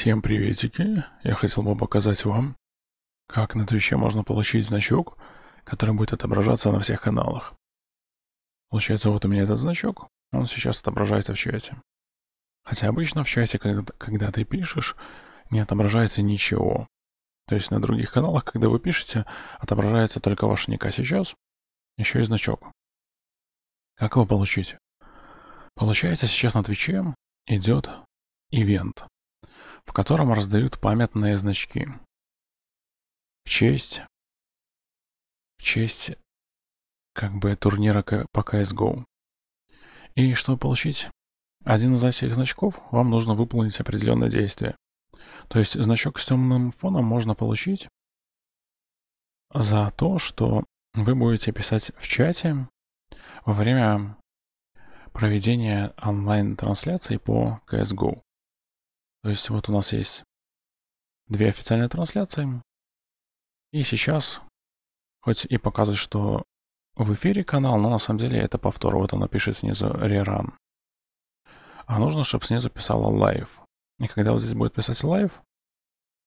Всем приветики! Я хотел бы показать вам, как на Твиче можно получить значок, который будет отображаться на всех каналах. Получается, вот у меня этот значок, он сейчас отображается в чате. Хотя обычно в чате, когда, когда ты пишешь, не отображается ничего. То есть на других каналах, когда вы пишете, отображается только ваш ник, а сейчас еще и значок. Как его получить? Получается, сейчас на Твиче идет ивент в котором раздают памятные значки. В честь... В честь... Как бы турнира по CSGO. И чтобы получить один из этих значков, вам нужно выполнить определенное действие. То есть значок с темным фоном можно получить за то, что вы будете писать в чате во время проведения онлайн-трансляции по CSGO. То есть вот у нас есть две официальные трансляции. И сейчас, хоть и показывает, что в эфире канал, но на самом деле это повтор. Вот оно пишет снизу rerun. А нужно, чтобы снизу писало live. И когда вот здесь будет писать live,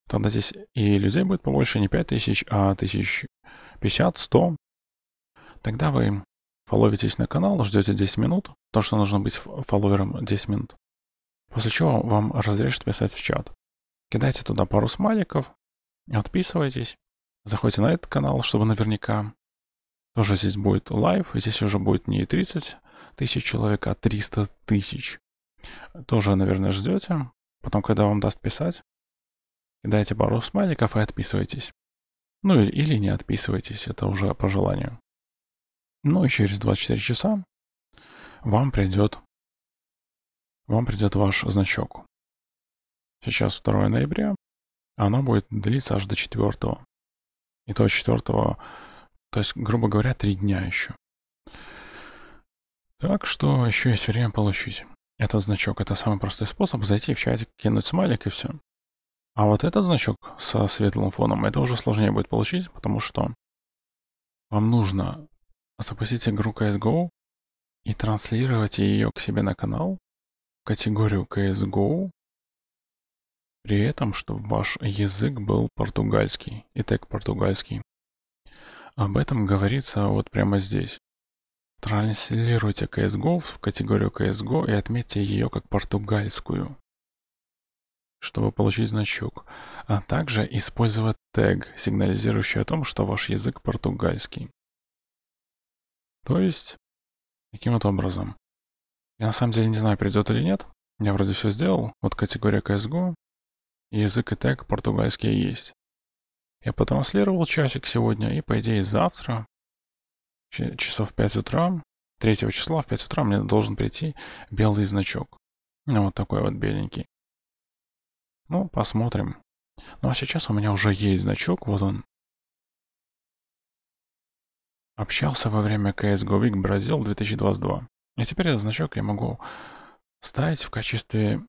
тогда здесь и людей будет побольше, не 5000, а 1050, 100. Тогда вы фоловитесь на канал, ждете 10 минут, то что нужно быть фолловером 10 минут. После чего вам разрешат писать в чат. Кидайте туда пару смайликов, отписывайтесь, заходите на этот канал, чтобы наверняка. Тоже здесь будет лайв, здесь уже будет не 30 тысяч человек, а 300 тысяч. Тоже, наверное, ждете. Потом, когда вам даст писать, кидайте пару смайликов и отписывайтесь. Ну или, не отписывайтесь, это уже по желанию. Ну и через 24 часа вам придет вам придет ваш значок. Сейчас 2 ноября, оно будет длиться аж до 4. И то 4, то есть, грубо говоря, 3 дня еще. Так что еще есть время получить этот значок. Это самый простой способ зайти в чатик, кинуть смайлик и все. А вот этот значок со светлым фоном, это уже сложнее будет получить, потому что вам нужно запустить игру CSGO и транслировать ее к себе на канал, категорию CSGO, при этом, чтобы ваш язык был португальский и тег португальский. Об этом говорится вот прямо здесь. Транслируйте CSGO в категорию CSGO и отметьте ее как португальскую, чтобы получить значок, а также использовать тег, сигнализирующий о том, что ваш язык португальский. То есть, таким вот образом, я на самом деле не знаю, придет или нет. Я вроде все сделал. Вот категория CSGO. Язык и тег португальский есть. Я потранслировал часик сегодня, и по идее завтра, часов в 5 утра, 3 числа в 5 утра мне должен прийти белый значок. Ну, вот такой вот беленький. Ну, посмотрим. Ну, а сейчас у меня уже есть значок, вот он. Общался во время CSGO Week Brazil 2022. И теперь этот значок я могу ставить в качестве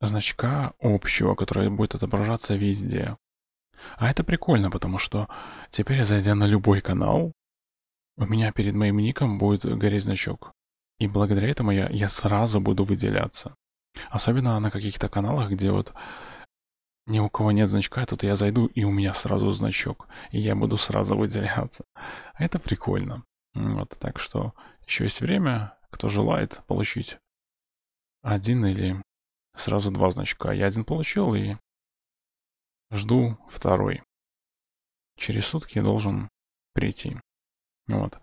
значка общего, который будет отображаться везде. А это прикольно, потому что теперь, зайдя на любой канал, у меня перед моим ником будет гореть значок. И благодаря этому я, я сразу буду выделяться. Особенно на каких-то каналах, где вот ни у кого нет значка, тут я зайду, и у меня сразу значок. И я буду сразу выделяться. А это прикольно. Вот, так что еще есть время, кто желает получить один или сразу два значка. Я один получил и жду второй. Через сутки должен прийти. Вот.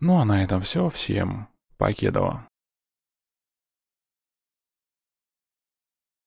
Ну а на этом все. Всем покедово.